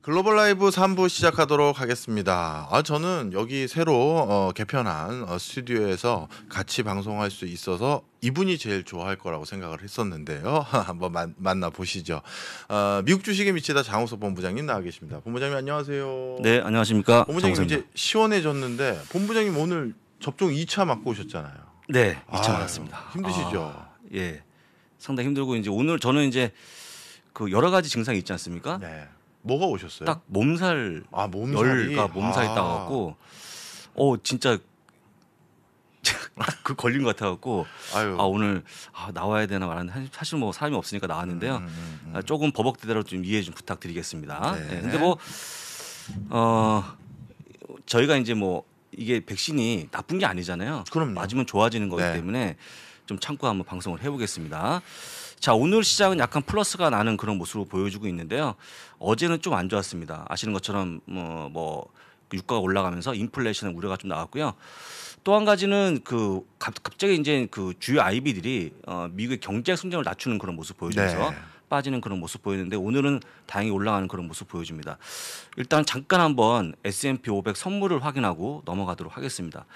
글로벌 라이브 3부 시작하도록 하겠습니다. 아, 저는 여기 새로 어, 개편한 어, 스튜디오에서 같이 방송할 수 있어서 이분이 제일 좋아할 거라고 생각을 했었는데요. 한번 마, 만나보시죠. 어, 미국 주식에 미치다 장우석 본부장님 나와 계십니다. 본부장님 안녕하세요. 네, 안녕하십니까. 본부장님 장우석입니다. 이제 시원해졌는데 본부장님 오늘 접종 2차 맞고 오셨잖아요. 네, 2차 맞았습니다. 힘드시죠? 아, 예. 상당히 힘들고 이제 오늘 저는 이제 그 여러 가지 증상이 있지 않습니까? 네. 뭐가 오셨어요? 딱 몸살 아몸살 열과 몸살이 아. 따갖고 어 진짜 그 걸린 것 같아갖고 아유. 아 오늘 아, 나와야 되나 말았는데 사실 뭐 사람이 없으니까 나왔는데요 음, 음, 음. 음. 아, 조금 버벅대대로 좀 이해 좀 부탁드리겠습니다. 네. 네. 근데 뭐 어, 저희가 이제 뭐 이게 백신이 나쁜 게 아니잖아요. 그럼 맞으면 좋아지는 거기 네. 때문에 좀 참고 한번 방송을 해보겠습니다. 자, 오늘 시장은 약간 플러스가 나는 그런 모습을 보여주고 있는데요. 어제는 좀 안 좋았습니다. 아시는 것처럼 뭐, 뭐 유가가 올라가면서 인플레이션 우려가 좀 나왔고요. 또 한 가지는 그 갑자기 이제 그 주요 아이비들이 어, 미국의 경제 성장을 낮추는 그런 모습 보여주면서 네. 빠지는 그런 모습 보였는데 오늘은 다행히 올라가는 그런 모습 보여줍니다. 일단 잠깐 한번 S&P 500 선물을 확인하고 넘어가도록 하겠습니다.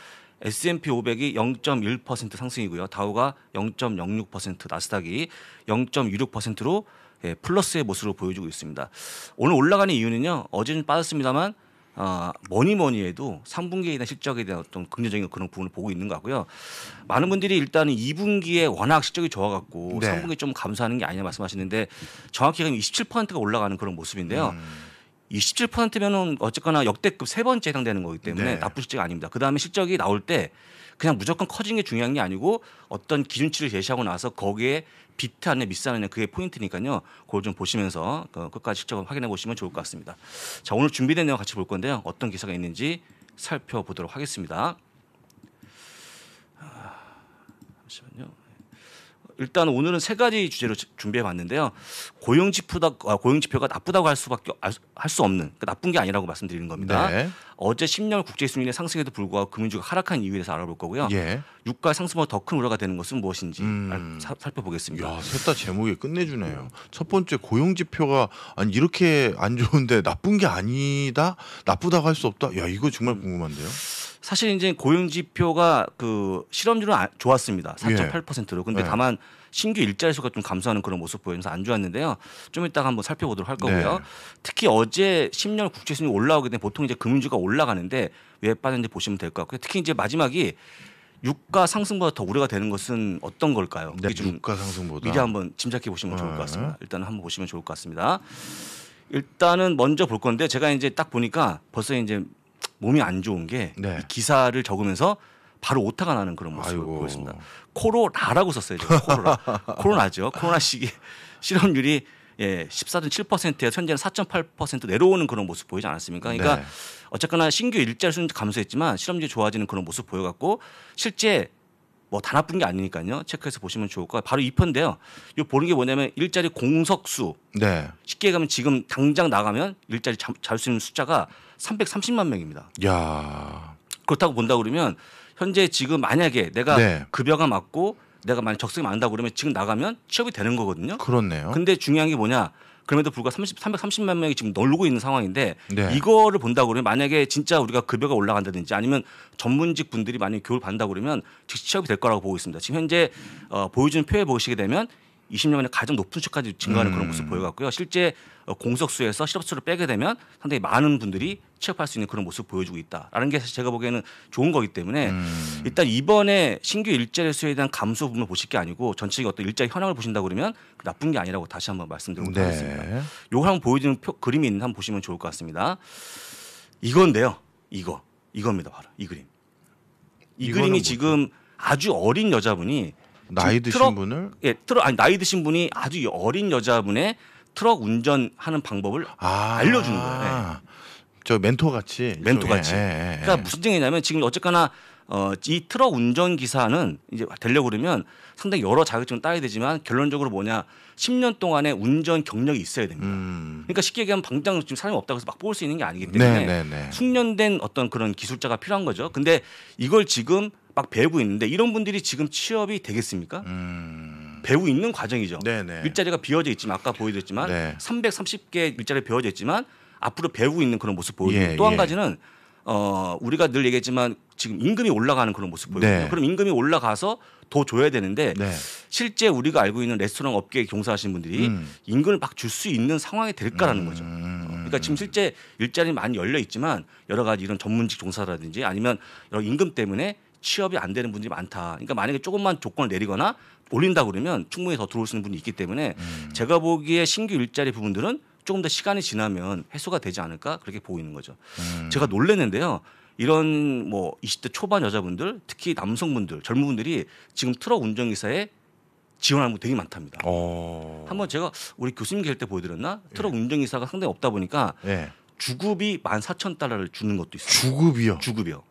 S&P 500이 0.1% 상승이고요. 다우가 0.06%, 나스닥이 0.26%로 예, 플러스의 모습을 보여주고 있습니다. 오늘 올라가는 이유는요. 어제는 빠졌습니다만 어, 뭐니 뭐니 해도 3분기에 대 실적에 대한 어떤 긍정적인 그런 부분을 보고 있는 것 같고요. 많은 분들이 일단은 2분기에 워낙 실적이 좋아갖고 네. 3분기 좀 감소하는 게 아니냐 말씀하시는데 정확히 지금 27%가 올라가는 그런 모습인데요. 음. 27%면은 어쨌거나 역대급 세 번째 해당되는 거기 때문에 네. 나쁜 실적이 아닙니다. 그 다음에 실적이 나올 때 그냥 무조건 커진 게 중요한 게 아니고 어떤 기준치를 제시하고 나서 거기에 비트 안에 미스 안에 그게 포인트니까요. 그걸 좀 보시면서 그 끝까지 실적을 확인해 보시면 좋을 것 같습니다. 자 오늘 준비된 내용 같이 볼 건데요. 어떤 기사가 있는지 살펴보도록 하겠습니다. 아, 잠시만요. 일단 오늘은 세 가지 주제로 준비해 봤는데요. 고용 지표다 아, 고용 지표가 나쁘다고 할 수밖에 할 수 없는 그러니까 나쁜 게 아니라고 말씀드리는 겁니다. 네. 어제 10년 국제 수익률의 상승에도 불구하고 금융주가 하락한 이유에 대해서 알아볼 거고요. 예. 유가 상승보다 더큰 우려가 되는 것은 무엇인지 음. 사, 살펴보겠습니다. 셋다 제목이 끝내주네요. 첫 번째 고용 지표가 아니 이렇게 안 좋은데 나쁜 게 아니다. 나쁘다고 할 수 없다. 야 이거 정말 궁금한데요. 사실 이제 고용 지표가 그 실업률은 안, 아, 좋았습니다. 4.8%로. 예. 근데 예. 다만 신규 일자리 수가 좀 감소하는 그런 모습 보이면서 안 좋았는데요. 좀 이따가 한번 살펴보도록 할 거고요. 네. 특히 어제 10년 국채 수익이 올라오게 되면 보통 이제 금융주가 올라가는데 왜 빠졌는지 보시면 될 것 같고요. 특히 이제 마지막이 유가 상승보다 더 우려가 되는 것은 어떤 걸까요? 네, 유가 상승보다 미리 한번 짐작해 보시면 좋을 것 네. 같습니다. 일단 한번 보시면 좋을 것 같습니다. 일단은 먼저 볼 건데 제가 이제 딱 보니까 벌써 이제 몸이 안 좋은 게 네. 이 기사를 적으면서 바로 오타가 나는 그런 모습을 아이고. 보였습니다. 코로나라고 썼어요. 제가 코로나. 코로나죠. 코로나 시기 실험률이 예, 14.7%에 현재는 4.8% 내려오는 그런 모습 보이지 않았습니까? 그러니까 네. 어쨌거나 신규 일자리 수준 감소했지만 실험률이 좋아지는 그런 모습 보여갖고 실제 뭐 다 나쁜 게 아니니까요. 체크해서 보시면 좋을 거예요. 바로 이편인데요이 보는 게 뭐냐면 일자리 공석수. 네. 쉽게 가면 지금 당장 나가면 일자리 잡을 수 있는 숫자가 330만 명입니다. 야. 그렇다고 본다 그러면 현재 지금 만약에 내가 네. 급여가 맞고 내가 만약 적성이 많다 그러면 지금 나가면 취업이 되는 거거든요. 그렇네요. 근데 중요한 게 뭐냐? 그럼에도 불구하고 30, 330만 명이 지금 놀고 있는 상황인데 네. 이거를 본다고 그러면 만약에 진짜 우리가 급여가 올라간다든지 아니면 전문직 분들이 만약에 교육을 받는다고 그러면 즉시 취업이 될 거라고 보고 있습니다. 지금 현재 어, 보여주는 표에 보시게 되면 2 0년만에 가장 높은 수치까지 증가하는 음. 그런 모습 보여갔고요. 실제 어, 공석수에서 실업수를 빼게 되면 상당히 많은 분들이 취업할 수 있는 그런 모습 보여주고 있다라는 게 제가 보기에는 좋은 거기 때문에 음. 일단 이번에 신규 일자리 수에 대한 감소 부분을 보실 게 아니고 전체적인 어떤 일자리 현황을 보신다 그러면 그 나쁜 게 아니라고 다시 한번 말씀드리고 네. 겠습니다 요걸 한번 보여주는 표, 그림이 있는 한번 보시면 좋을 것 같습니다. 이건데요. 이거 이겁니다 바로 이 그림. 이 그림이 지금 아주 어린 여자분이 나이 드신 트럭, 분을 예 트럭 아니 나이 드신 분이 아주 어린 여자분의 트럭 운전하는 방법을 아~ 알려주는 거예요. 예. 저 멘토 같이 멘토 같이. 예, 예, 예, 그러니까 무슨 얘이냐면 지금 어쨌거나 어, 이 트럭 운전 기사는 이제 되려고 그러면 상당히 여러 자격증을 따야 되지만 결론적으로 뭐냐 10년 동안의 운전 경력이 있어야 됩니다. 음. 그러니까 쉽게 얘기하면 방장 지금 사람이 없다고 해서 막 뽑을 수 있는 게 아니기 때문에 네, 네, 네. 숙련된 어떤 그런 기술자가 필요한 거죠. 근데 이걸 지금 막 배우고 있는데 이런 분들이 지금 취업이 되겠습니까? 음... 배우 있는 과정이죠. 네네. 일자리가 비어져 있지만 아까 보여드렸지만 네. 330개 일자리 비어져 있지만 앞으로 배우고 있는 그런 모습 보이고 예, 또한 예. 가지는 어 우리가 늘 얘기했지만 지금 임금이 올라가는 그런 모습 보이거든요. 네. 그럼 임금이 올라가서 더 줘야 되는데 네. 실제 우리가 알고 있는 레스토랑 업계에 종사하시는 분들이 음. 임금을 막 줄 수 있는 상황이 될까라는 음. 거죠. 그러니까 지금 실제 일자리 많이 열려 있지만 여러 가지 이런 전문직 종사라든지 아니면 여러 임금 때문에 취업이 안 되는 분들이 많다. 그러니까 만약에 조금만 조건을 내리거나 올린다 그러면 충분히 더 들어올 수 있는 분이 있기 때문에 음. 제가 보기에 신규 일자리 부분들은 조금 더 시간이 지나면 해소가 되지 않을까 그렇게 보이는 거죠. 음. 제가 놀랐는데요. 이런 뭐 20대 초반 여자분들 특히 남성분들 젊은 분들이 지금 트럭 운전기사에 지원하는 분 되게 많답니다. 오. 어. 한번 제가 우리 교수님 계실 때 보여드렸나 예. 트럭 예. 운전기사가 상당히 없다 보니까 예. 주급이 1 4 0 0 0 달러를 주는 것도 있어요. 주급이요? 주급이요.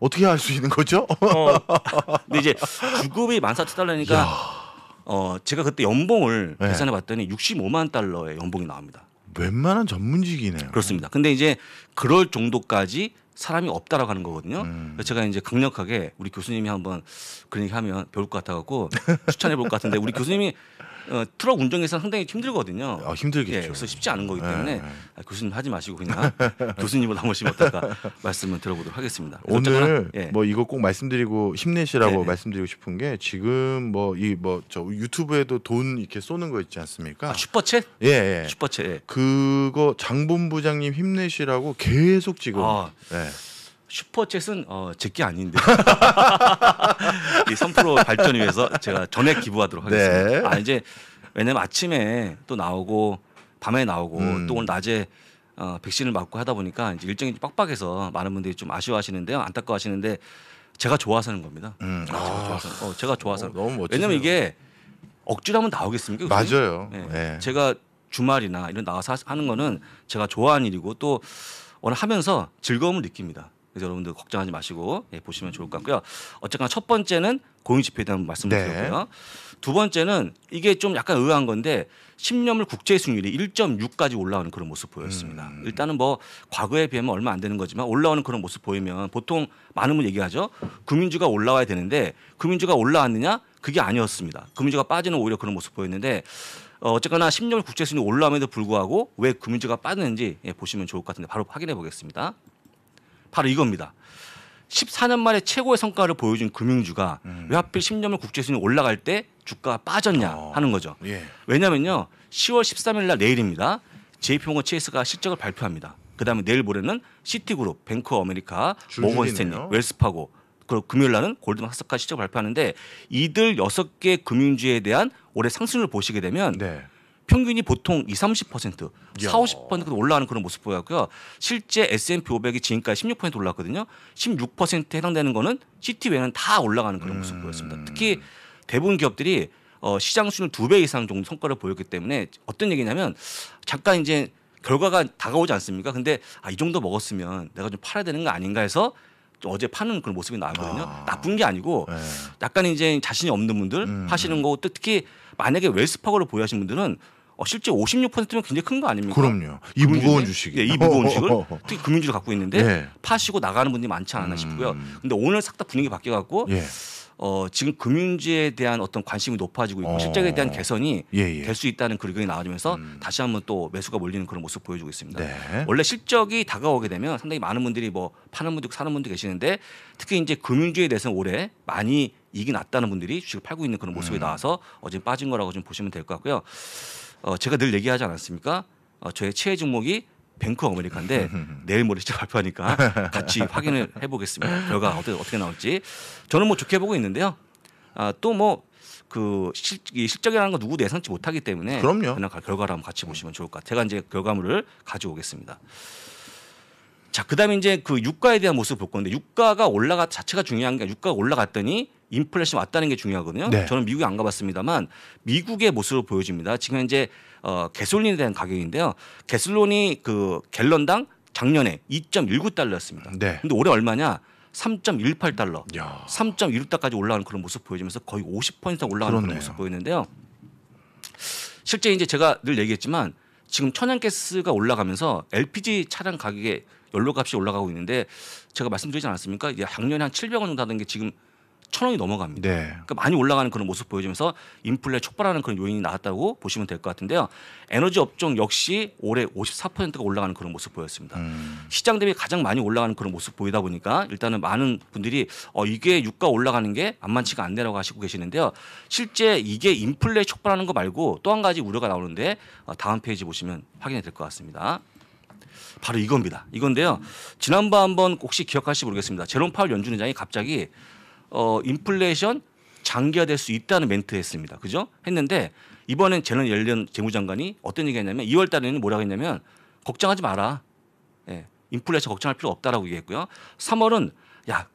어떻게 알수 있는 거죠? 어, 근데 이제 주급이 14,000달러니까 어, 제가 그때 연봉을 네. 계산해 봤더니 65만 달러의 연봉이 나옵니다. 웬만한 전문직이네요. 그렇습니다. 근데 이제 그럴 정도까지 사람이 없다라고 하는 거거든요. 음. 제가 이제 강력하게 우리 교수님이 한번 그런 얘기 하면 배울 것 같아갖고 추천해 볼 것 같은데 우리 교수님이 어, 트럭 운전에서 상당히 힘들거든요. 아, 힘들겠죠. 예, 그래서 쉽지 않은 거기 네, 때문에 네. 아, 교수님 하지 마시고 그냥 교수님을 나머시면 어떨까 말씀을 들어보도록 하겠습니다. 오늘 예. 뭐 이거 꼭 말씀드리고 힘내시라고 네, 네. 말씀드리고 싶은 게 지금 뭐 이 뭐 저 유튜브에도 돈 이렇게 쏘는 거 있지 않습니까? 아, 슈퍼챗? 예, 예. 슈퍼챗. 예. 그거 장본부장님 힘내시라고 계속 지금. 아. 예. 슈퍼챗은 어, 제게 아닌데 이 선프로 발전 을 위해서 제가 전액 기부하도록 네. 하겠습니다. 네. 아 이제 왜냐면 아침에 또 나오고 밤에 나오고 음. 또 오늘 낮에 어, 백신을 맞고 하다 보니까 이제 일정이 빡빡해서 많은 분들이 좀 아쉬워하시는데요, 안타까워하시는데 제가 좋아서 하는 겁니다. 음. 제가 아. 좋아서, 어, 제가 좋아서. 어, 너무 멋지네요. 왜냐면 이게 억지로 하면 나오겠습니까? 그게? 맞아요. 네. 네. 제가 주말이나 이런 나가서 하는 거는 제가 좋아하는 일이고 또 오늘 하면서 즐거움을 느낍니다. 그래서 여러분들 걱정하지 마시고 예, 보시면 좋을 것 같고요. 어쨌거나 첫 번째는 고용 지표에 대한 말씀을 네. 드렸고요. 두 번째는 이게 좀 약간 의아한 건데 10년물 국제 수익률이 1.6까지 올라오는 그런 모습 보였습니다. 음. 일단은 뭐 과거에 비하면 얼마 안 되는 거지만 올라오는 그런 모습 보이면 보통 많은 분 얘기하죠. 금융주가 올라와야 되는데 금융주가 올라왔느냐? 그게 아니었습니다. 금융주가 빠지는 오히려 그런 모습 보였는데 어, 어쨌거나 10년 국제 수익률이 올라오면도 불구하고 왜 금융주가 빠지는지 예, 보시면 좋을 것 같은데 바로 확인해 보겠습니다. 바로 이겁니다. 14년 만에 최고의 성과를 보여준 금융주가 음. 왜 하필 10년물 국제수준이 올라갈 때 주가가 빠졌냐 어. 하는 거죠. 예. 왜냐면요. 10월 13일 날 내일입니다. JP모건 체이스가 실적을 발표합니다. 그다음에 내일 모레는 시티그룹, 뱅크 아메리카, 모건 스탠리, 웰스파고 그리고 금요일 날은 골드만삭스가 실적 을 발표하는데 이들 여섯 개 금융주에 대한 올해 상승을 보시게 되면 네. 평균이 보통 20, 30% 4, 50% 올라가는 그런 모습 보였고요. 실제 S&P 500이 지금까지 16% 올랐거든요. 16%에 해당되는 거는 시티 외에는 다 올라가는 그런 모습 음. 보였습니다. 특히 대부분 기업들이 어, 시장 수준 두배 이상 정도 성과를 보였기 때문에 어떤 얘기냐면 잠깐 이제 결과가 다가오지 않습니까? 근데 아, 이 정도 먹었으면 내가 좀 팔아야 되는 거 아닌가 해서 어제 파는 그런 모습이 나거든요. 왔 아. 나쁜 게 아니고 네. 약간 이제 자신이 없는 분들 음. 하시는 거고 특히 만약에 웰스파고를 보유하신 분들은 어, 실제 56%면 굉장히 큰 거 아닙니까? 그럼요. 이금융주인 무거운 주식이. 예, 이 무거운 주식을 특히 금융주를 갖고 있는데 예. 파시고 나가는 분들이 많지 않나 음. 싶고요. 근데 오늘 싹 다 분위기 바뀌어 갖고 예. 어, 지금 금융주에 대한 어떤 관심이 높아지고 있고 어. 실적에 대한 개선이 예, 예. 될수 있다는 그런 의견이 나와주면서 음. 다시 한번 또 매수가 몰리는 그런 모습 보여주고 있습니다. 네. 원래 실적이 다가오게 되면 상당히 많은 분들이 뭐 파는 분도 사는 분도 계시는데 특히 이제 금융주에 대해서는 올해 많이 이익이 났다는 분들이 주식을 팔고 있는 그런 모습이 음. 나와서 어제 빠진 거라고 좀 보시면 될 것 같고요. 어, 제가 늘 얘기하지 않았습니까? 어, 저의 최애 종목이 뱅크 어메리카인데 내일 모레 진짜 발표하니까 같이 확인을 해보겠습니다. 결과 어떻게, 어떻게 나올지 저는 뭐 좋게 보고 있는데요. 아, 또뭐 그 실, 적이라는건 누구도 예상치 못하기 때문에 그럼요. 그냥 결과를 한번 같이 보시면 좋을 것 같아요. 제가 이제 결과물을 가져오겠습니다. 자, 그다음에 이제 그 유가에 대한 모습 을볼 건데 유가가 올라가 자체가 중요한 게 유가가 올라갔더니 인플레이션 왔다는 게 중요하거든요. 네. 저는 미국에 안 가봤습니다만 미국의 모습을 보여줍니다. 지금 현재 어, 개솔린에 대한 가격인데요. 개솔론이 그 갤런당 작년에 2.19달러였습니다. 네. 근데 올해 얼마냐? 3.18달러, 3.16달까지 러 올라가는 그런 모습 보여지면서 거의 50% 올라가는 그런 모습 보이는데요. 실제 이제 제가 늘 얘기했지만 지금 천연가스가 올라가면서 LPG 차량 가격에 연료값이 올라가고 있는데 제가 말씀드리지 않았습니까? 이제 작년에 한 700원 정도 하던 게 지금 천 원이 넘어갑니다. 네. 그러니까 많이 올라가는 그런 모습 보여주면서 인플레 촉발하는 그런 요인이 나왔다고 보시면 될 것 같은데요. 에너지 업종 역시 올해 54%가 올라가는 그런 모습 보였습니다. 음. 시장 대비 가장 많이 올라가는 그런 모습 보이다 보니까 일단은 많은 분들이 어 이게 유가 올라가는 게 만만치가 않네라고 하시고 계시는데요. 실제 이게 인플레 촉발하는 거 말고 또 한 가지 우려가 나오는데 어 다음 페이지 보시면 확인이 될 것 같습니다. 바로 이겁니다. 이건데요. 지난번 한번 혹시 기억하실지 모르겠습니다. 제롬 파월 연준 의장이 갑자기 어 인플레이션 장기화될 수 있다는 멘트했습니다. 그죠? 했는데 이번엔 제는 연련 재무장관이 어떤 얘기했냐면 2월 달에는 뭐라고 했냐면 걱정하지 마라. 예. 인플레이션 걱정할 필요 없다라고 얘기했고요. 3월은 야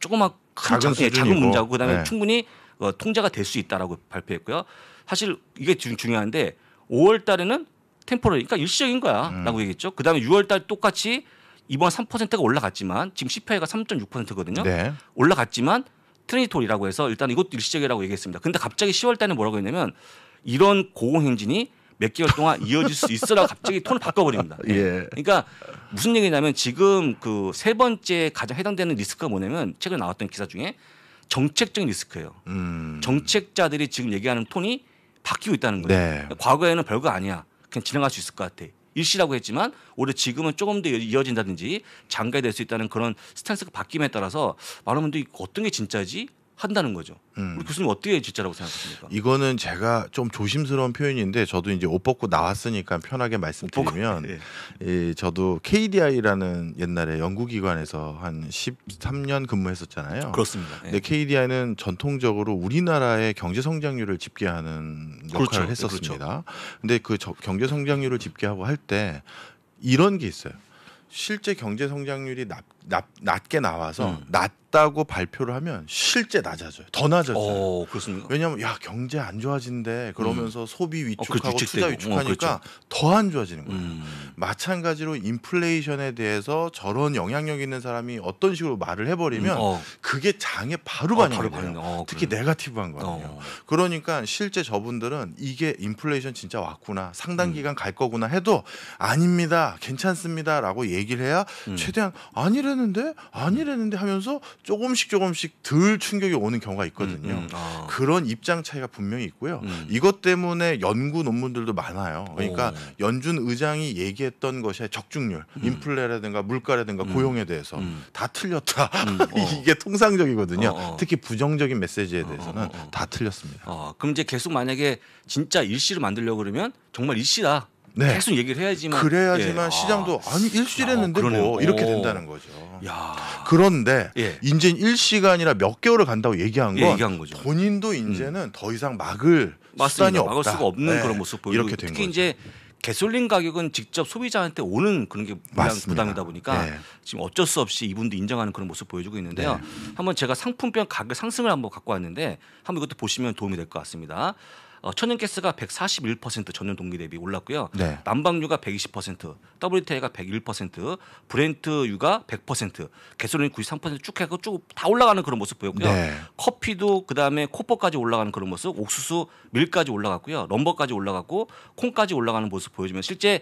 조그만 큰 작은, 작, 예, 작은 문제고 그다음에 네. 충분히 어, 통제가 될 수 있다라고 발표했고요. 사실 이게 지 중요한데 5월 달에는 템포로 그러니까 일시적인 거야라고 음. 얘기했죠. 그다음에 6월 달 똑같이 이번 3%가 올라갔지만 지금 CPI가 3.6%거든요. 네. 올라갔지만 트레니톨이라고 해서 일단 이것도 일시적이라고 얘기했습니다. 근데 갑자기 10월 달에 뭐라고 했냐면 이런 고공행진이 몇 개월 동안 이어질 수 있으라고 갑자기 톤을 바꿔버립니다. 예. 그러니까 무슨 얘기냐면 지금 그 세 번째 가장 해당되는 리스크가 뭐냐면 최근에 나왔던 기사 중에 정책적인 리스크예요. 음. 정책자들이 지금 얘기하는 톤이 바뀌고 있다는 거예요. 네. 과거에는 별거 아니야. 그냥 진행할 수 있을 것 같아. 일시라고 했지만 오히려 지금은 조금 더 이어진다든지 장가에 될수 있다는 그런 스탠스가 바뀜에 따라서 많은 분들이 어떤 게 진짜지 한다는 거죠. 음. 우리 교수님 어떻게 진짜라고 생각하십니까? 이거는 제가 좀 조심스러운 표현인데 저도 이제 옷 벗고 나왔으니까 편하게 말씀드리면 예. 예, 저도 KDI라는 옛날에 연구기관에서 한 13년 근무했었잖아요. 그렇습니다. 예. 근데 KDI는 전통적으로 우리나라의 경제 성장률을 집계하는 역할을 그렇죠. 예, 했었습니다. 그렇죠. 근데 그 경제 성장률을 집계하고 할 때 이런 게 있어요. 실제 경제 성장률이 낮 낮, 낮게 나와서 음. 낮다고 발표를 하면 실제 낮아져요. 더 낮아져요. 어, 그렇습니까? 왜냐하면 야 경제 안 좋아진대 그러면서 음. 소비 어, 위축하고 어, 그 투자 위축하니까 어, 그렇죠. 더안 좋아지는 거예요. 음. 마찬가지로 인플레이션에 대해서 저런 영향력 있는 사람이 어떤 식으로 말을 해버리면 음, 어. 그게 장에 바로 어, 반영이 돼요. 특히 그래. 네거티브한 거예요. 그러니까 실제 저분들은 이게 인플레이션 진짜 왔구나 상당 음. 기간 갈 거구나 해도 아닙니다, 괜찮습니다라고 얘기를 해야 음. 최대한 아니래 이랬는데 안 이랬는데 하면서 조금씩 조금씩 덜 충격이 오는 경우가 있거든요. 음, 음, 음, 아. 그런 입장 차이가 분명히 있고요. 음. 이것 때문에 연구 논문들도 많아요. 그러니까 오. 연준 의장이 얘기했던 것의 적중률, 음. 인플레라든가 물가라든가 음. 고용에 대해서 다 틀렸다. 어. 이게 통상적이거든요. 어, 어. 특히 부정적인 메시지에 어, 어, 대해서는 어, 다 틀렸습니다. 아, 그럼 이제 계속 만약에 진짜 일시를 만들려고 그러면 정말 일시다. 네. 계속 얘기를 해야지만 그래야지만 예. 시장도 아, 아니 일시했는데 아, 뭐 이렇게 된다는 거죠. 야. 그런데 예. 이제 일시간이나몇 개월을 간다고 얘기한 예, 건 예, 얘기한 본인도 음. 이제는 음. 더 이상 막을 수단이 없다. 막을 수가 없는 네. 그런 모습 보이고 이렇게 된 특히 거죠. 이제 개솔린 가격은 직접 소비자한테 오는 그런 게 맞습니다. 부담이다 보니까 네. 지금 어쩔 수 없이 이분도 인정하는 그런 모습 보여주고 있는데요. 네. 한번 제가 상품별 가격 상승을 한번 갖고 왔는데 한번 이것도 보시면 도움이 될 것 같습니다. 어, 천연가스가 141% 전년 동기 대비 올랐고요. 네. 난방유가 120%, WTI가 101%, 브렌트유가 100%, 개소린 93%쭉 해서 쭉 다 올라가는 그런 모습 보였고요. 네. 커피도 그다음에 코퍼까지 올라가는 그런 모습, 옥수수, 밀까지 올라갔고요. 럼버까지 올라갔고 콩까지 올라가는 모습 보여주면 실제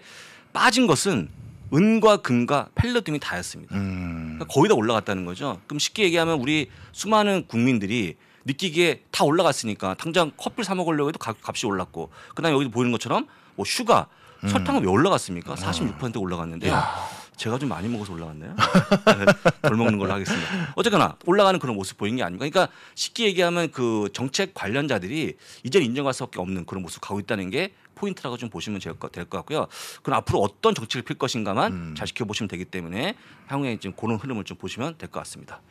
빠진 것은 은과 금과 펠렛 등이 다였습니다. 음. 그러니까 거의 다 올라갔다는 거죠. 그럼 쉽게 얘기하면 우리 수많은 국민들이 느끼기에 다 올라갔으니까 당장 커피사 먹으려고 해도 값, 이 올랐고 그다음에 여기 보이는 것처럼 뭐 슈가 음. 설탕은 왜 올라갔습니까? 46% 아. 올라갔는데 야. 제가 좀 많이 먹어서 올라갔네요덜 네, 먹는 걸로 하겠습니다. 어쨌거나 올라가는 그런 모습 보이는게 아닙니까? 그러니까 쉽게 얘기하면 그 정책 관련자들이 이제 인정할 수밖에 없는 그런 모습 가고 있다는 게 포인트라고 좀 보시면 될 것 같고요. 그럼 앞으로 어떤 정책을 필 것인가만 음. 잘 지켜보시면 되기 때문에 향후에 지금 그런 흐름을 좀 보시면 될 것 같습니다.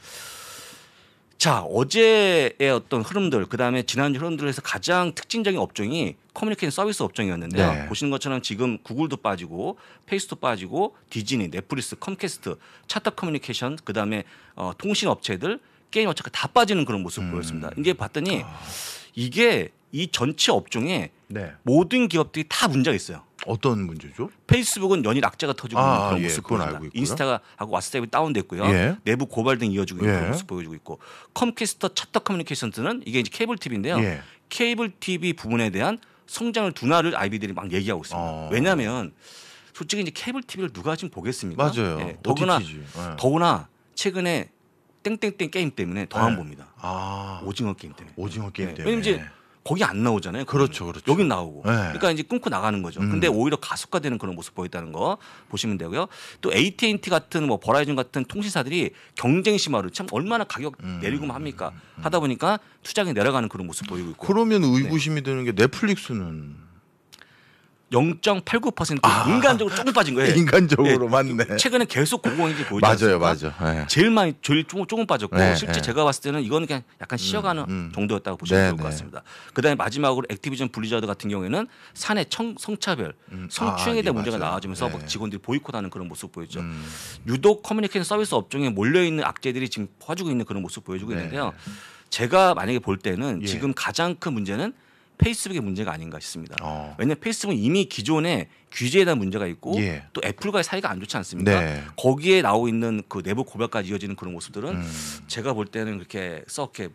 자 어제의 어떤 흐름들 그다음에 지난주 흐름들에서 가장 특징적인 업종이 커뮤니케이션 서비스 업종이었는데요. 네. 보시는 것처럼 지금 구글도 빠지고 페이스도 빠지고 디즈니, 넷플릭스, 컴캐스트, 차트 커뮤니케이션 그다음에 어, 통신 업체들 게임 업체가 다 빠지는 그런 모습 을 음. 보였습니다. 이게 봤더니 아. 이게 이 전체 업종에 네. 모든 기업들이 다 문제가 있어요. 어떤 문제죠? 페이스북은 연일 악재가 터지고 아, 있는 그런 아, 예, 모습 예, 보여줍니다. 인스타가 하고 왓스앱이 다운됐고요. 예. 내부 고발 등이 어지고 있는 예. 그런 모습 보여주고 있고 컴캐스터 챕터 커뮤니케이션트는 이게 이제 케이블 TV인데요. 예. 케이블 TV 부분에 대한 성장을 둔화를 아이비들이 막 얘기하고 있습니다. 어. 왜냐하면 솔직히 이제 케이블 TV를 누가 지금 보겠습니까? 맞아요. 예, 더구나 예. 더구나 최근에 땡땡땡 게임 때문에 더 안 봅니다. 아. 오징어 게임 때문에. 오징어 게임 때문에. 왜냐면 이제 거기 안 나오잖아요. 그렇죠, 그렇죠. 여기 나오고. 네. 그러니까 이제 끊고 나가는 거죠. 음. 근데 오히려 가속화되는 그런 모습 보였다는 거 보시면 되고요. 또 AT&T 같은 뭐 버라이즌 같은 통신사들이 경쟁 심화로 참 얼마나 가격 음. 내리고만 뭐 합니까? 음. 하다 보니까 투자가 내려가는 그런 모습 보이고 있고. 그러면 네. 의구심이 네. 드는 게 넷플릭스는 0.89% 아, 인간적으로 조금 빠진 거예요. 인간적으로 예. 맞네. 그 최근에 계속 공공인지 보이죠. 맞아요, 않습니까? 맞아요. 예. 제일 많이 제일 조금, 조금 빠졌고 네, 실제 네. 제가 봤을 때는 이거는 그냥 약간 음, 쉬어가는 음, 음. 정도였다고 보시면 네, 좋을 것 같습니다. 그다음에 마지막으로 액티비전 블리자드 같은 경우에는 산의 청, 성차별, 음. 아, 성추행에 대한 아, 문제가 맞아요. 나와지면서 막 네. 직원들이 보이콧하는 그런 모습 보였죠. 음. 유독 커뮤니케이션 서비스 업종에 몰려 있는 악재들이 지금 퍼지고 있는 그런 모습 보여주고 네. 있는데요. 제가 만약에 볼 때는 예. 지금 가장 큰 문제는 페이스북의 문제가 아닌가 싶습니다. 어. 왜냐하면 페이스북은 이미 기존에 규제에 대한 문제가 있고 예. 또 애플과의 사이가 안 좋지 않습니까? 네. 거기에 나오고 있는 그 내부 고발까지 이어지는 그런 모습들은 음. 제가 볼 때는 그렇게 썩게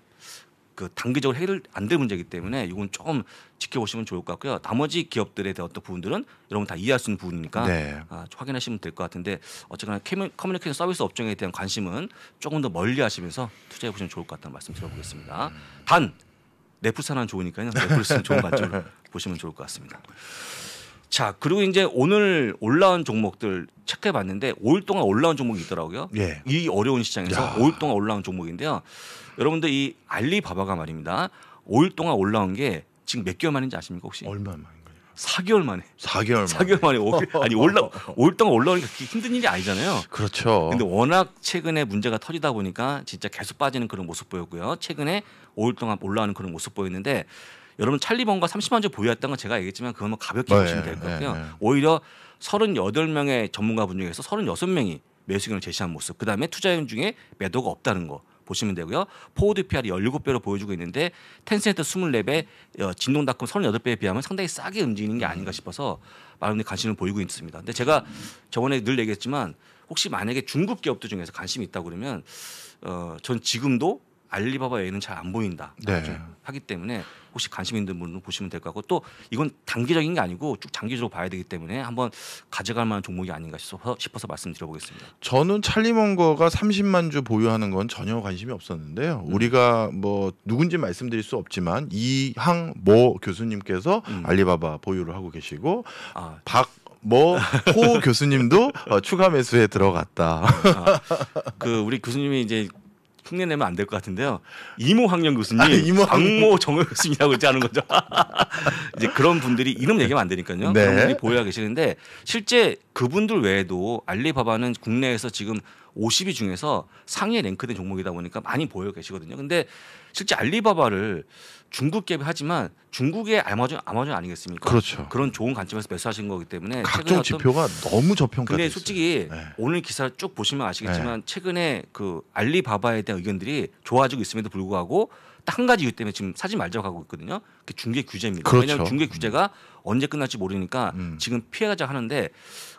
그 단기적으로 해결 안될 문제이기 때문에 이건 조금 지켜보시면 좋을 것 같고요. 나머지 기업들에 대한 어떤 부분들은 여러분 다 이해할 수 있는 부분이니까 네. 아, 확인하시면 될 것 같은데 어쨌거나 커뮤니케이션 서비스 업종에 대한 관심은 조금 더 멀리 하시면서 투자해 보시면 좋을 것 같다는 말씀 드려보겠습니다. 음. 단 네플사는 좋으니까요. 네플는 좋은 관점을 보시면 좋을 것 같습니다. 자 그리고 이제 오늘 올라온 종목들 체크해봤는데 5일 동안 올라온 종목이 있더라고요. 예. 이 어려운 시장에서 야. 5일 동안 올라온 종목인데요. 여러분들 이 알리바바가 말입니다. 5일 동안 올라온 게 지금 몇 개월 만인지 아십니까 혹시? 얼마 만인가요? 4개월 만에. 4개월 만에. 4개월 만에 5일, 아니 올라 5일 동안 올라오니까 힘든 일이 아니잖아요. 그렇죠. 근데 워낙 최근에 문제가 터지다 보니까 진짜 계속 빠지는 그런 모습 보였고요. 최근에 5일 동안 올라오는 그런 모습 보였는데 여러분 찰리번과 30만 주 보유했던 건 제가 얘기했지만 그건 뭐 가볍게 보시면 네, 될것 네, 같고요. 네, 네. 오히려 38명의 전문가분 중에서 36명이 매수견을 제시한 모습. 그다음에 투자인 중에 매도가 없다는 거. 보시면 되고요. 포워드 PR이 17배로 보여주고 있는데 텐센트 24배, 어, 진동닷컴 38배에 비하면 상당히 싸게 움직이는 게 아닌가 싶어서 많은 분들이 관심을 보이고 있습니다. 근데 제가 저번에 늘 얘기했지만 혹시 만약에 중국 기업들 중에서 관심이 있다고 그러면 어, 전 지금도 알리바바 외에는 잘 안 보인다 네. 하기 때문에 혹시 관심 있는 분은 보시면 될것 같고 또 이건 단기적인 게 아니고 쭉 장기적으로 봐야 되기 때문에 한번 가져갈 만한 종목이 아닌가 싶어서, 싶어서 말씀드려보겠습니다. 저는 찰리먼거가 30만 주 보유하는 건 전혀 관심이 없었는데요. 음. 우리가 뭐 누군지 말씀드릴 수 없지만 이항모 교수님께서 음. 알리바바 보유를 하고 계시고 아, 박 뭐포 교수님도 어, 추가 매수에 들어갔다. 아, 그 우리 교수님이 이제 흉내내면 안 될 것 같은데요. 이모 황영 교수님, 아, 이모 박모 정호 교수님이라고 이제 하는 거죠. 이제 그런 분들이 이름 얘기하면 안 되니까요. 네. 그런 분이보여야 계시는데 실제 그분들 외에도 알리바바는 국내에서 지금 50위 중에서 상위에 랭크된 종목이다 보니까 많이 보여 계시거든요. 근데 실제 알리바바를 중국 갭이 하지만 중국의 아마존 아마존 아니겠습니까? 그렇죠. 그런 좋은 관점에서 매수하신 거기 때문에 각종 지표가 너무 저평가. 근데 솔직히 네. 오늘 기사 쭉 보시면 아시겠지만 네. 최근에 그 알리바바에 대한 의견들이 좋아지고 있음에도 불구하고 딱 한 가지 이유 때문에 지금 사지 말자고 하고 있거든요. 그 중개 규제입니다. 그렇죠. 왜냐하면 중개 음. 규제가 음. 언제 끝날지 모르니까 음. 지금 피해가자 하는데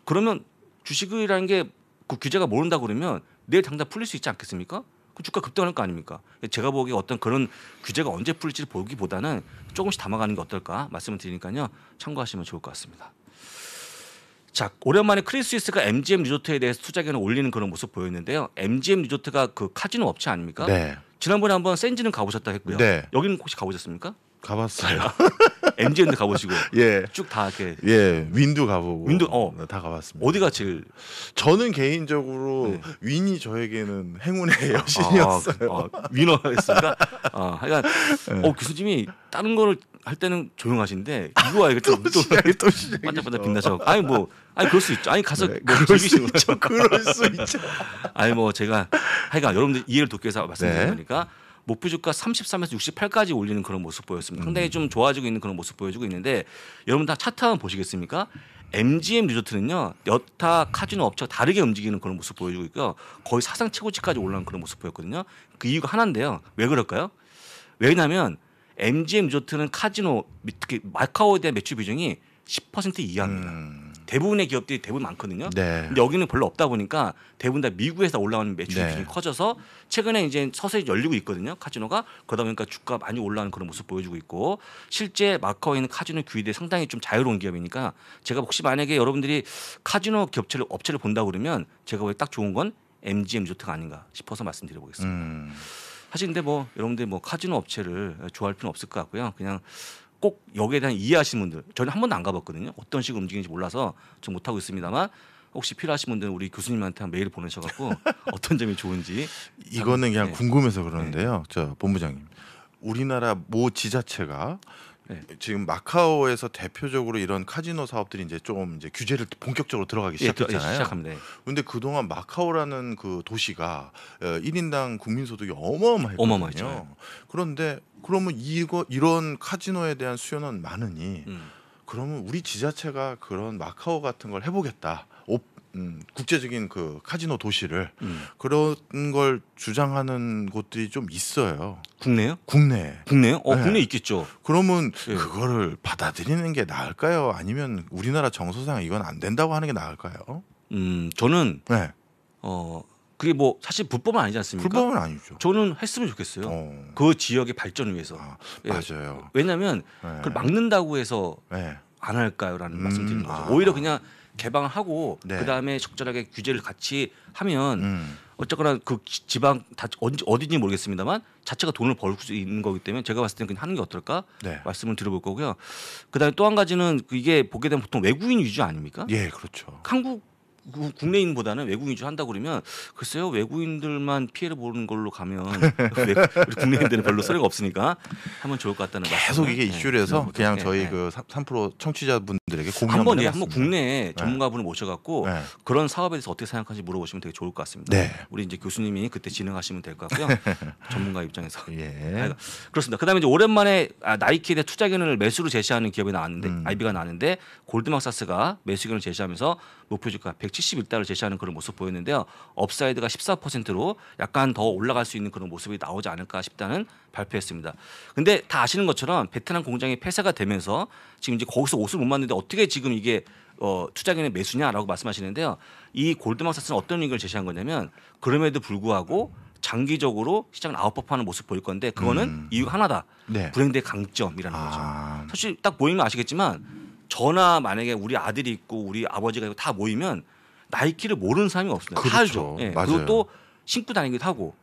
그러면 주식이라는 게 그 규제가 모른다 그러면 내일 당장 풀릴 수 있지 않겠습니까? 그 주가 급등할 거 아닙니까? 제가 보기에 어떤 그런 규제가 언제 풀릴지 보기보다는 조금씩 담아가는 게 어떨까 말씀을 드리니까요. 참고하시면 좋을 것 같습니다. 자, 오랜만에 크리스위스가 MGM 리조트에 대해서 투자견을 올리는 그런 모습 보였는데요. MGM 리조트가 그 카지노 업체 아닙니까? 네. 지난번에 한번 센지는 가보셨다 했고요. 네. 여기는 혹시 가보셨습니까? 가봤어요. 아, MGM도 가보시고 예. 쭉다 이렇게 예 윈도 가보고 윈도 어. 네, 다 가봤습니다. 어디가 제일 저는 개인적으로 네. 윈이 저에게는 행운의 아, 여신이었어요. 아, 아, 위너였습니까? 그러니까 아, 하여간 네. 어 교수님이 다른 거를 할 때는 조용하신데 이거와 이거 또, 또 시작이 또 시작 반짝반짝 빛나죠 아니 뭐 아니 그럴 수 있죠. 아니 가서 네, 뭐 그럴 수 있죠. 그럴 수 있죠. 아니 뭐 제가 하여간 여러분들 이해를 돕기 위해서 네. 말씀드린 네. 거니까 목표주가 33에서 68까지 올리는 그런 모습 보였습니다. 상당히 음. 좀 좋아지고 있는 그런 모습 보여주고 있는데 여러분 다 차트 한번 보시겠습니까? MGM 리조트는요 여타 카지노 업체와 다르게 움직이는 그런 모습 보여주고 있고요 거의 사상 최고치까지 올라온 그런 모습 보였거든요 그 이유가 하나인데요 왜 그럴까요 왜냐하면 MGM 리조트는 카지노 특히 마카오에 대한 매출 비중이 10% 이하입니다 음. 대부분의 기업들이 대부분 많거든요. 네. 근데 여기는 별로 없다 보니까 대부분 다 미국에서 올라오는 매출이 네. 커져서 최근에 이제 서서히 열리고 있거든요. 카지노가 그러다 보니까 주가 많이 올라오는 그런 모습 보여주고 있고 실제 마커에 있는 카지노 규율이 상당히 좀 자유로운 기업이니까 제가 혹시 만약에 여러분들이 카지노 업체를 업체를 본다 그러면 제가 왜 딱 좋은 건 MGM 조트가 아닌가 싶어서 말씀드려보겠습니다. 음. 사실 근데 뭐 여러분들 뭐 카지노 업체를 좋아할 필요는 없을 것 같고요. 그냥 꼭 여기에 대한 이해하시는 분들 저는 한 번도 안 가봤거든요. 어떤 식으로 움직이는지 몰라서 좀 못하고 있습니다만 혹시 필요하신 분들은 우리 교수님한테 한 메일 보내셔갖고 어떤 점이 좋은지 이거는 그냥 네. 궁금해서 그러는데요. 네. 저 본부장님 우리나라 모 지자체가 네. 지금 마카오에서 대표적으로 이런 카지노 사업들이 이제 조금 이제 규제를 본격적으로 들어가기 예, 예, 시작했잖아요. 예, 시작합니다. 근데 그동안 마카오라는 그 도시가 1인당 어, 국민 소득이 어마어마했거든요. 죠 예. 그런데 그러면 이거 이런 카지노에 대한 수요는 많으니 음. 그러면 우리 지자체가 그런 마카오 같은 걸 해보겠다. 음, 국제적인 그 카지노 도시를 음. 그런 걸 주장하는 곳들이 좀 있어요. 국내요? 국내. 국내요? 어, 네. 국내 있겠죠. 그러면 네. 그거를 받아들이는 게 나을까요? 아니면 우리나라 정서상 이건 안 된다고 하는 게 나을까요? 음, 저는 네. 어, 그게 뭐 사실 불법은 아니지 않습니까? 불법은 아니죠. 저는 했으면 좋겠어요. 어. 그 지역의 발전을 위해서. 아, 예. 맞아요. 예. 왜냐하면 네. 그걸 막는다고 해서 네. 안 할까요라는 음, 말씀드리는 거죠. 아. 오히려 그냥 개방하고 네. 그 다음에 적절하게 규제를 같이 하면 음. 어쨌거나 그 지방 다 어디, 어디인지 모르겠습니다만 자체가 돈을 벌 수 있는 거기 때문에 제가 봤을 때는 그냥 하는 게 어떨까 네. 말씀을 드려볼 거고요. 그다음에 또 한 가지는 이게 보게 되면 보통 외국인 위주 아닙니까? 예, 그렇죠. 한국 국내인보다는 외국인 위주 한다 고 그러면 글쎄요 외국인들만 피해를 보는 걸로 가면 우리 국내인들은 별로 소리가 없으니까 하면 좋을 것 같다는 계속 말씀을. 이게 이슈라서 네. 그냥 저희 네. 그3% 청취자분들에게 공유 한번 예, 한번 국내 네. 전문가분을 모셔갖고 네. 그런 사업에 대해서 어떻게 생각하는지 물어보시면 되게 좋을 것 같습니다. 네. 우리 이제 교수님이 그때 진행하시면 될 것 같고요 전문가 입장에서 예. 그렇습니다. 그다음에 이제 오랜만에 아, 나이키에 대해 투자 견을 매수로 제시하는 기업이 나왔는데 음. 아이비가 나왔는데 골드막사스가 매수 견을 제시하면서 목표주가 171달러 제시하는 그런 모습 보였는데요. 업사이드가 14%로 약간 더 올라갈 수 있는 그런 모습이 나오지 않을까 싶다는 발표했습니다. 근데 다 아시는 것처럼 베트남 공장이 폐쇄가 되면서 지금 이제 거기서 옷을 못 만드는데 어떻게 지금 이게 어, 투자기는 매수냐라고 말씀하시는데요. 이 골드만삭스는 어떤 이익을 제시한 거냐면 그럼에도 불구하고 장기적으로 시장을 아웃법하는 모습 보일 건데 그거는 음. 이유가 하나다. 네. 브랜드의 강점이라는 아. 거죠. 사실 딱 보이면 아시겠지만 저나 만약에 우리 아들이 있고 우리 아버지가 있고 다 모이면 나이키를 모르는 사람이 없어요. 그렇죠. 다 알죠. 예. 맞아요. 그리고 또 신고 다니기도 하고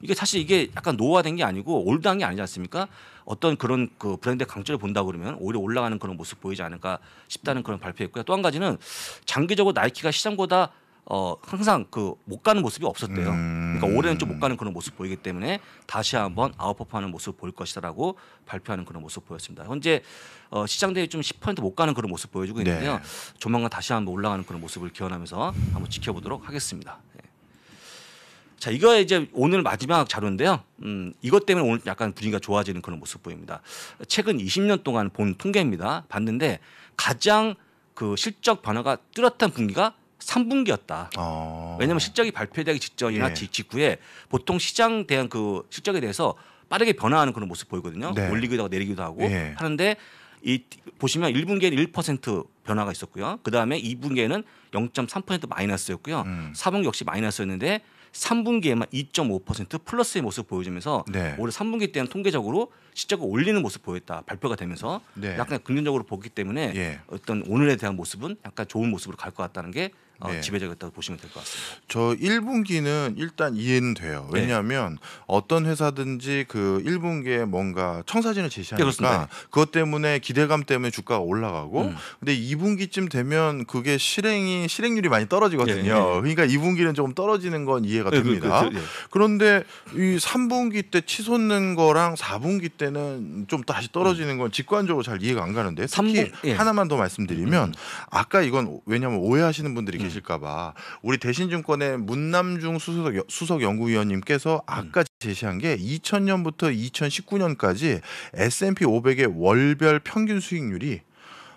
이게 사실 이게 약간 노화된 게 아니고 올드한 게 아니지 않습니까? 어떤 그런 그 브랜드 강점을 본다 그러면 오히려 올라가는 그런 모습 보이지 않을까 싶다는 그런 발표했고요. 또 한 가지는 장기적으로 나이키가 시장보다 어, 항상 그 못 가는 모습이 없었대요. 그러니까 음. 그러니까 올해는 좀 못 가는 그런 모습 보이기 때문에 다시 한번 아웃퍼프하는 모습 볼 것이다라고 발표하는 그런 모습 보였습니다. 현재 어, 시장 대비 좀 10%못 가는 그런 모습 보여주고 네. 있는데요. 네. 조만간 다시 한번 올라가는 그런 모습을 기원하면서 한번 지켜보도록 하겠습니다. 예. 자, 이거 이제 오늘 마지막 자료인데요. 음, 이것 때문에 오늘 약간 분위기가 좋아지는 그런 모습 보입니다. 최근 20년 동안 본 통계입니다. 봤는데 가장 그 실적 변화가 뚜렷한 분기가 3분기였다. 어. 왜냐하면 실적이 발표되기 직전이나 예. 직후에 보통 시장 대한 그 실적에 대해서 빠르게 변화하는 그런 모습 보이거든요. 네. 올리기도 하고 내리기도 하고 예. 하는데 이 보시면 1분기에는 1% 변화가 있었고요. 그 다음에 2분기에는 0.3% 마이너스였고요. 음. 4분기 역시 마이너스였는데 3분기에만 2.5% 플러스의 모습 보여주면서 네. 올해 3분기 때는 통계적으로 실적을 올리는 모습 보였다 발표가 되면서 네. 약간 긍정적으로 보기 때문에 예. 어떤 오늘에 대한 모습은 약간 좋은 모습으로 갈 것 같다는 게 어, 네. 지배자가 있다고 보시면 될 것 같습니다. 저 1분기는 일단 이해는 돼요. 네. 왜냐하면 네. 어떤 회사든지 그 1분기에 뭔가 청사진을 예, 제시하니까 네, 그것 때문에 기대감 때문에 주가가 올라가고 음. 근데 2분기쯤 되면 그게 실행이 실행률이 많이 떨어지거든요. 예, 예. 그러니까 2분기는 조금 떨어지는 건 이해가 그렇죠, 됩니다. 그, 그, 그, 그런데 이 3분기 때 치솟는 거랑 4분기 때는 좀 다시 떨어지는 건 직관적으로 잘 이해가 안 가는데 특히 3분, 하나만 더 말씀드리면 음, 음. 아까 이건 왜냐하면 오해하시는 분들이 계시 음, 계실까봐 우리 대신증권의 문남중 수석, 수석 연구위원님께서 음. 아까 제시한 게 2000년부터 2019년까지 S&P 500의 월별 평균 수익률이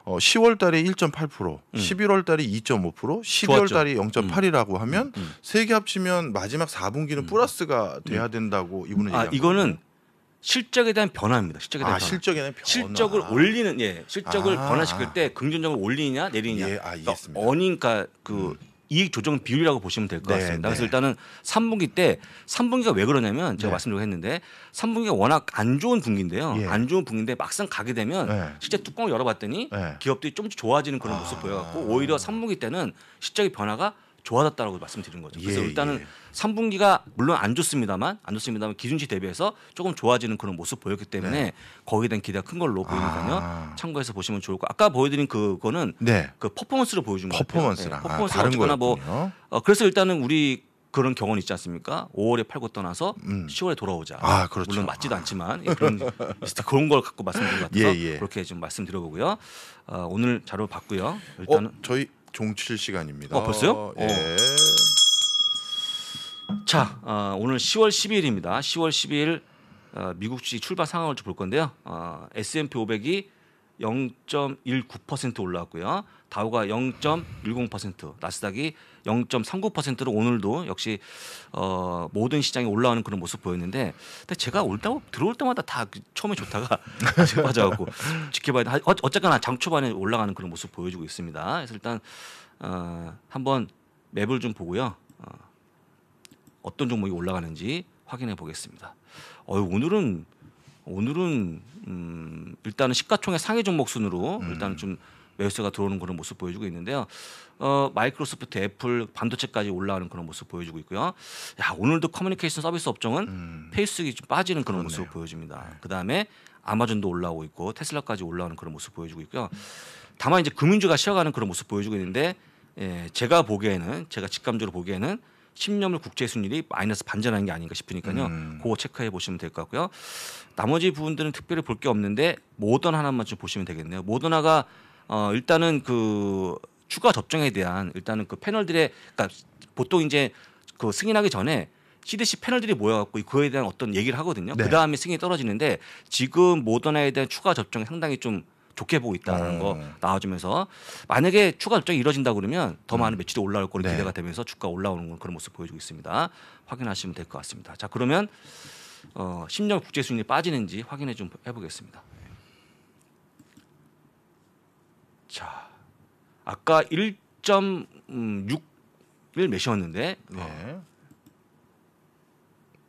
어, 10월 달에 1.8%, 음. 11월 달에 2.5%, 12월 달에 0.8이라고 하면 음. 음. 세개 합치면 마지막 4분기는 플러스가 돼야 된다고 이분은 아, 이거는 거예요. 실적에 대한 변화입니다. 실적에 대한 아, 변화. 실적에 대한 변화. 실적을 올리는 예, 실적을 아, 변화시킬 때 긍정적으로 올리냐 내리냐. 예, 아, 그러니까 어니까 그 음. 이익 조정 비율이라고 보시면 될것 네, 같습니다. 그래서 네. 일단은 3분기 때 3분기가 왜 그러냐면 제가 네. 말씀드렸는데 3분기가 워낙 안 좋은 분기인데요. 예. 안 좋은 분기인데 막상 가게 되면 네. 실제 뚜껑을 열어봤더니 네. 기업들이 좀 좋아지는 그런 아. 모습 아. 보여갖고 오히려 3분기 때는 실적의 변화가 좋아졌다고 라 말씀드린 거죠. 그래서 예, 일단은 예. 3분기가 물론 안 좋습니다만 안 좋습니다만 기준치 대비해서 조금 좋아지는 그런 모습 보였기 때문에 네. 거기에 대한 기대가 큰 걸로 보이니까요. 아. 참고해서 보시면 좋을 것. 아까 보여드린 그거는 네. 그퍼포먼스를 보여준 거예요. 퍼포먼스랑 네, 퍼포먼스 아, 다른 거나 뭐 어, 그래서 일단은 우리 그런 경험 있지 않습니까? 5월에 팔고 떠나서 음. 10월에 돌아오자. 아, 그렇죠. 물론 맞지도 아. 않지만 예, 그런 그런 걸 갖고 말씀드린 것 같아서 예, 예. 그렇게 좀 말씀드려보고요. 어, 오늘 자료 봤고요. 어, 일단은 어, 저희 종칠 시간입니다. 어, 벌써요? 예. 어. 예. 자, 어, 오늘 10월 12일입니다. 10월 12일 어, 미국 주식 출발 상황을 좀 볼 건데요. 어, S&P 500이 0.19% 올라왔고요. 다우가 0.10%, 나스닥이 0.39%로 오늘도 역시 어, 모든 시장이 올라오는 그런 모습 보였는데 근데 제가 올다 들어올 때마다 다 그 처음에 좋다가 빠져갖고 지켜봐야 돼. 어, 어쨌거나 장 초반에 올라가는 그런 모습 보여주고 있습니다. 그래서 일단 어, 한번 맵을 좀 보고요. 어, 어떤 종목이 올라가는지 확인해 보겠습니다. 어, 오늘은 오늘은 음, 일단은 시가총액 상위 종목 순으로 음. 일단 좀 매수세가 들어오는 그런 모습 보여주고 있는데요. 어, 마이크로소프트, 애플, 반도체까지 올라오는 그런 모습 보여주고 있고요. 야, 오늘도 커뮤니케이션 서비스 업종은 음. 페이스북이 좀 빠지는 그런 모습 을 보여집니다. 네. 그다음에 아마존도 올라오고 있고 테슬라까지 올라오는 그런 모습 보여주고 있고요. 다만 이제 금융주가 쉬어가는 그런 모습 보여주고 있는데 예, 제가 보기에는 제가 직감적으로 보기에는 10년물 국제 순위이 마이너스 반전하는 게 아닌가 싶으니까요. 음. 그거 체크해 보시면 될 것 같고요. 나머지 부분들은 특별히 볼 게 없는데 모던 하나만 좀 보시면 되겠네요. 모더나가 어, 일단은 그 추가 접종에 대한 일단은 그 패널들의 그러니까 보통 이제 그 승인하기 전에 CDC 패널들이 모여갖고 그거에 대한 어떤 얘기를 하거든요. 네. 그 다음에 승인이 떨어지는데 지금 모더나에 대한 추가 접종이 상당히 좀 좋게 보고 있다는 음. 거 나와주면서 만약에 추가 접종이 이뤄진다 그러면 더 많은 음. 매출이 올라올 거로 네. 기대가 되면서 주가 올라오는 그런 모습 보여주고 있습니다. 확인하시면 될 것 같습니다. 자 그러면 어, 심정 국제 수익이 빠지는지 확인해 좀 해보겠습니다. 자, 아까 1.6을 몇이었는데? 네.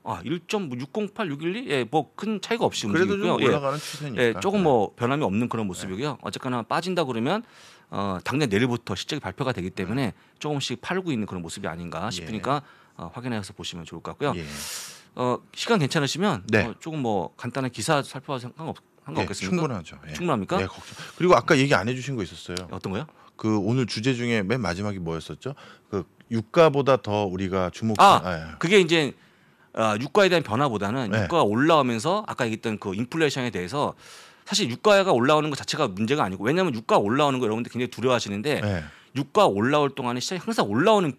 아, 1.608612? 예, 뭐 큰 차이가 없이 그래도 움직이고요. 좀 예. 올라가는 예. 추세니까. 예, 조금 뭐 네. 변함이 없는 그런 모습이고요. 네. 어쨌거나 빠진다 그러면 어, 당장 내일부터 실적이 발표가 되기 때문에 네. 조금씩 팔고 있는 그런 모습이 아닌가 예. 싶으니까 예. 어, 확인해서 보시면 좋을 것 같고요. 예. 어, 시간 괜찮으시면 네. 어, 조금 뭐 간단한 기사 살펴봐도 상관없 한거 없겠습니까? 예, 충분하죠. 예. 충분합니까? 네, 걱정. 그리고 아까 얘기 안 해주신 거 있었어요. 어떤 거요? 그 오늘 주제 중에 맨 마지막이 뭐였었죠? 그 유가보다 더 우리가 주목. 아, 아 예. 그게 이제 아, 유가에 대한 변화보다는 네. 유가가 올라오면서 아까 얘기했던 그 인플레이션에 대해서 사실 유가가 올라오는 것 자체가 문제가 아니고 왜냐하면 유가 올라오는 거 여러분들 굉장히 두려워하시는데 네. 유가 올라올 동안에 시장이 항상 올라오는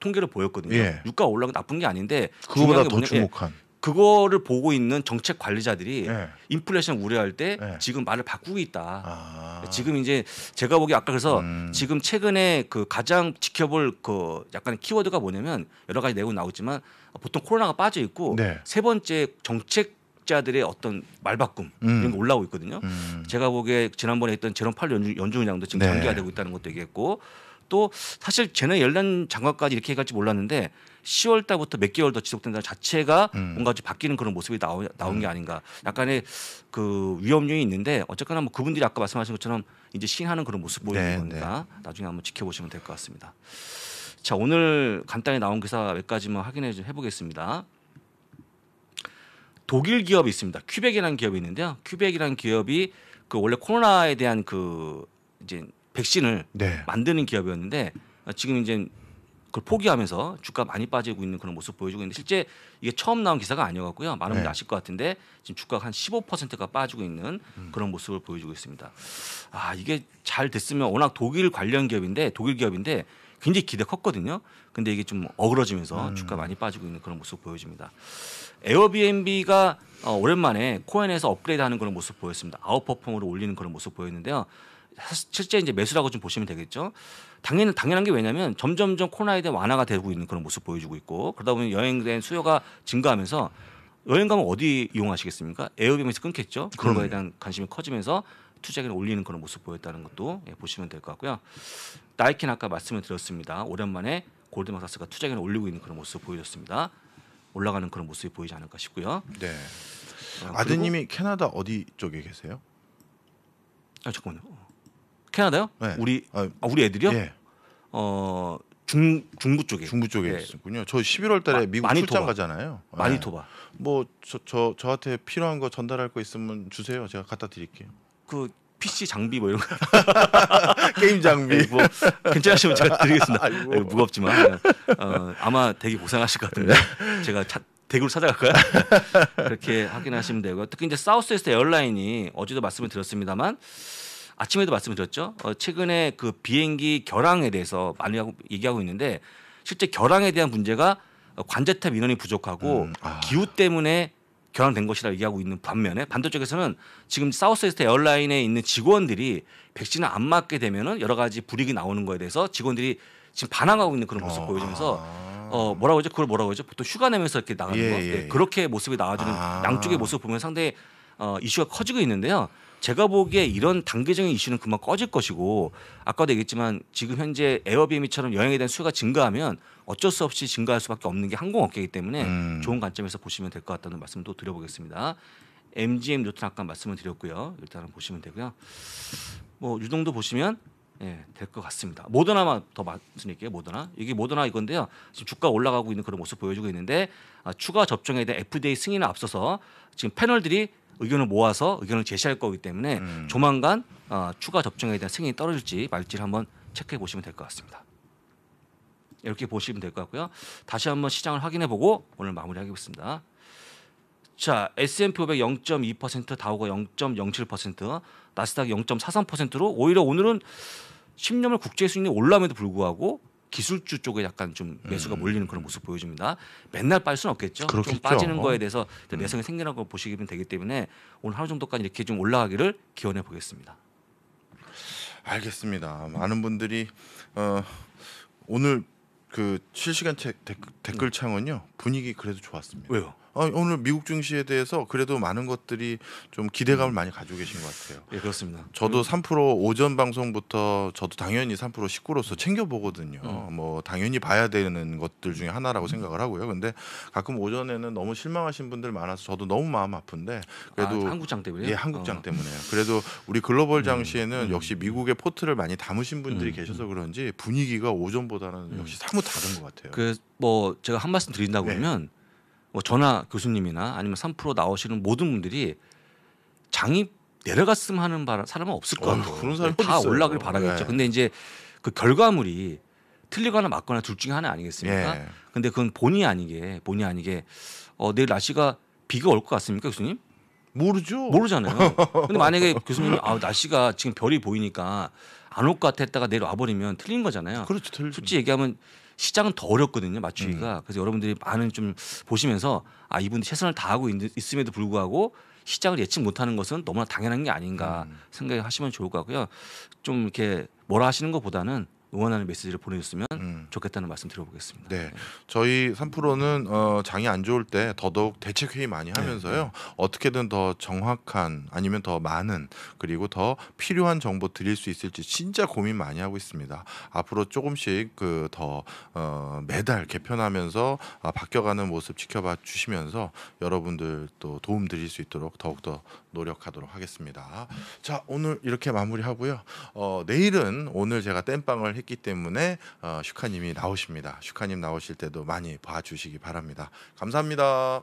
통계를 보였거든요. 예. 유가 올라가건 나쁜 게 아닌데 그거보다 더 예. 주목한. 예. 그거를 보고 있는 정책 관리자들이 네. 인플레이션 우려할 때 네. 지금 말을 바꾸고 있다. 아. 지금 이제 제가 보기 아까 그래서 음. 지금 최근에 그 가장 지켜볼 그 약간 키워드가 뭐냐면 여러 가지 내용 나오지만 보통 코로나가 빠져 있고 네. 세 번째 정책 자들의 어떤 말바꿈 음. 이런 게 올라오고 있거든요. 음. 제가 보기에 지난번에 했던 제롬 팔 연준 연중 의장도 지금 네. 전개가 되고 있다는 것도 얘기했고 또 사실 제네 열란 장관까지 이렇게 해갈지 몰랐는데 10월 달부터 몇 개월 더 지속된다는 자체가 음. 뭔가 좀 바뀌는 그런 모습이 나오, 나온 음. 게 아닌가. 약간의 그위험요인이 있는데 어쨌거나 뭐 그분들이 아까 말씀하신 것처럼 이제 시행하는 그런 모습 보이는 네, 거니까 네. 나중에 한번 지켜보시면 될 것 같습니다. 자 오늘 간단히 나온 기사 몇 가지만 확인해 좀 해보겠습니다. 독일 기업이 있습니다. 큐벡이라는 기업이 있는데요. 큐벡이라는 기업이 그 원래 코로나에 대한 그 이제 백신을 네. 만드는 기업이었는데 지금 이제 그걸 포기하면서 주가 많이 빠지고 있는 그런 모습 보여주고 있는데 실제 이게 처음 나온 기사가 아니어갖고요. 많은 분들이 네. 아실 것 같은데 지금 주가가 한 15%가 빠지고 있는 음. 그런 모습을 보여주고 있습니다. 아 이게 잘 됐으면 워낙 독일 관련 기업인데 독일 기업인데 굉장히 기대 컸거든요. 근데 이게 좀 어그러지면서 음. 주가 많이 빠지고 있는 그런 모습 보여집니다. 에어비앤비가 어, 오랜만에 코엔에서 업그레이드하는 그런 모습 보였습니다. 아웃퍼폼으로 올리는 그런 모습 보였는데요. 실제 이제 매수라고 좀 보시면 되겠죠. 당연 당연한 게 왜냐하면 점점점 코로나에 대한 완화가 되고 있는 그런 모습 보여주고 있고 그러다 보면 여행된 수요가 증가하면서 여행 가면 어디 이용하시겠습니까? 에어비앤비에서 끊겠죠. 그런 거에 대한 관심이 커지면서 투자액을 올리는 그런 모습 보였다는 것도 예, 보시면 될 것 같고요. 나이키는 아까 말씀을 드렸습니다. 오랜만에 골드마사스가 투자액을 올리고 있는 그런 모습 보여줬습니다. 올라가는 그런 모습이 보이지 않을까 싶고요. 네. 어, 아드님이 캐나다 어디 쪽에 계세요? 아 잠깐만요. 캐나다요? 네. 우리 아, 아, 우리 애들이요? 예. 어 중, 중부 쪽에 중부 쪽에 네. 예. 있군요저 11월 달에 마, 미국 마니토바. 출장 가잖아요. 예. 마니토바. 뭐저 저, 저한테 필요한 거 전달할 거 있으면 주세요. 제가 갖다 드릴게요. 그 PC 장비 뭐 이런 거 게임 장비 네, 뭐 괜찮으시면 제가 드리겠습니다. 네, 무겁지만 어, 아마 되게 고생하실 것 같은데 네. 제가 차, 대구를 찾아갈까요? 그렇게 확인하시면 되고요. 특히 이제 사우스웨스트 에어라인이 어제도 말씀을 드렸습니다만 아침에도 말씀드렸죠. 어, 최근에 그 비행기 결항에 대해서 많이 하고, 얘기하고 있는데 실제 결항에 대한 문제가 어, 관제탑 인원이 부족하고 음, 아. 기후 때문에 결항된 것이라 얘기하고 있는 반면에 반대 쪽에서는 지금 사우스웨스트 에어라인에 있는 직원들이 백신을 안 맞게 되면은 여러 가지 불이익이 나오는 거에 대해서 직원들이 지금 반항하고 있는 그런 모습 어. 보여주면서어 아. 뭐라고 하죠? 그걸 뭐라고 하죠? 보통 휴가 내면서 이렇게 나가는 예, 거. 예. 네, 예. 그렇게 모습이 나와주는 아. 양쪽의 모습 을 보면 상당히 어, 이슈가 커지고 있는데요. 제가 보기에 이런 단계적인 이슈는 그만 꺼질 것이고 아까도 얘기했지만 지금 현재 에어비앤비처럼 여행에 대한 수요가 증가하면 어쩔 수 없이 증가할 수밖에 없는 게 항공업계이기 때문에 음. 좋은 관점에서 보시면 될 것 같다는 말씀도 드려보겠습니다. MGM 노트는 아까 말씀을 드렸고요. 일단은 보시면 되고요. 뭐 유동도 보시면 예, 될것 같습니다. 모더나만 더 말씀드릴게요. 모더나 이게 모더나 이건데요. 지금 주가 올라가고 있는 그런 모습 보여주고 있는데 아, 추가 접종에 대한 FDA 승인에 앞서서 지금 패널들이 의견을 모아서 의견을 제시할 거기 때문에 음. 조만간 어, 추가 접종에 대한 승인이 떨어질지 말지를 한번 체크해 보시면 될 것 같습니다. 이렇게 보시면 될 것 같고요. 다시 한번 시장을 확인해 보고 오늘 마무리하겠습니다. 자, S&P 500 0.2%, 다우가 0.07%, 나스닥 0.43%로 오히려 오늘은 10년물 국제 수익이 올라옴에도 불구하고 기술주 쪽에 약간 좀 매수가 음. 몰리는 그런 모습 보여집니다. 맨날 빨 수는 없겠죠. 그렇겠죠. 좀 빠지는 거에 대해서 음. 내성이 생기라고 보시면 되기 때문에 오늘 하루 정도까지 이렇게 좀 올라가기를 기원해 보겠습니다. 알겠습니다. 많은 분들이 어, 오늘 그 실시간 책 댓, 글창은요 네. 분위기 그래도 좋았습니다. 왜요? 어, 오늘 미국 증시에 대해서 그래도 많은 것들이 좀 기대감을 음. 많이 가지고 계신 것 같아요. 예, 그렇습니다. 저도 3% 음. 오전 방송부터 저도 당연히 3% 19로서 챙겨 보거든요. 음. 뭐 당연히 봐야 되는 것들 중에 하나라고 음. 생각을 하고요. 근데 가끔 오전에는 너무 실망하신 분들 많아서 저도 너무 마음 아픈데 그래도 아, 한국장 때문에 예, 한국장 어. 때문에요. 그래도 우리 글로벌 장시에는 음. 역시 미국의 포트를 많이 담으신 분들이 음. 계셔서 그런지 분위기가 오전보다는 역시 사뭇 다른 것 같아요. 그 뭐 제가 한 말씀 드린다고 네. 하면 뭐 전화 교수님이나 아니면 3프로 나오시는 모든 분들이 장이 내려갔으면 하는 바람, 사람은 없을 아, 거예요. 어, 그런 네, 사람 다 올라가길 바라겠죠. 네. 근데 이제 그 결과물이 틀리거나 맞거나 둘 중에 하나 아니겠습니까? 예. 근데 그건 본의 아니게 본의 아니게 어, 내일 날씨가 비가 올 것 같습니까, 교수님? 모르죠. 모르잖아요. 근데 만약에 교수님 아 날씨가 지금 별이 보이니까 안 올 것같았다가 내일 와버리면 틀린 거잖아요. 그렇죠. 틀린. 솔직히 얘기하면 시장은 더 어렵거든요 맞추기가 음. 그래서 여러분들이 많은 좀 보시면서 아 이분들 최선을 다하고 있, 음에도 불구하고 시장을 예측 못하는 것은 너무나 당연한 게 아닌가 음. 생각하시면 좋을 것 같고요 좀 이렇게 뭐라 하시는 것보다는 응원하는 메시지를 보내줬으면 음. 좋겠다는 말씀 드려보겠습니다. 네, 네. 저희 3프로는 어, 장이 안 좋을 때 더더욱 대책 회의 많이 네, 하면서요. 네. 어떻게든 더 정확한 아니면 더 많은 그리고 더 필요한 정보 드릴 수 있을지 진짜 고민 많이 하고 있습니다. 앞으로 조금씩 그더 어, 매달 개편하면서 아, 바뀌어가는 모습 지켜봐 주시면서 여러분들 또 도움 드릴 수 있도록 더욱더 노력하도록 하겠습니다. 자 오늘 이렇게 마무리하고요. 어, 내일은 오늘 제가 땜빵을 했기 때문에 어, 슈카님이 나오십니다. 슈카님 나오실 때도 많이 봐주시기 바랍니다. 감사합니다.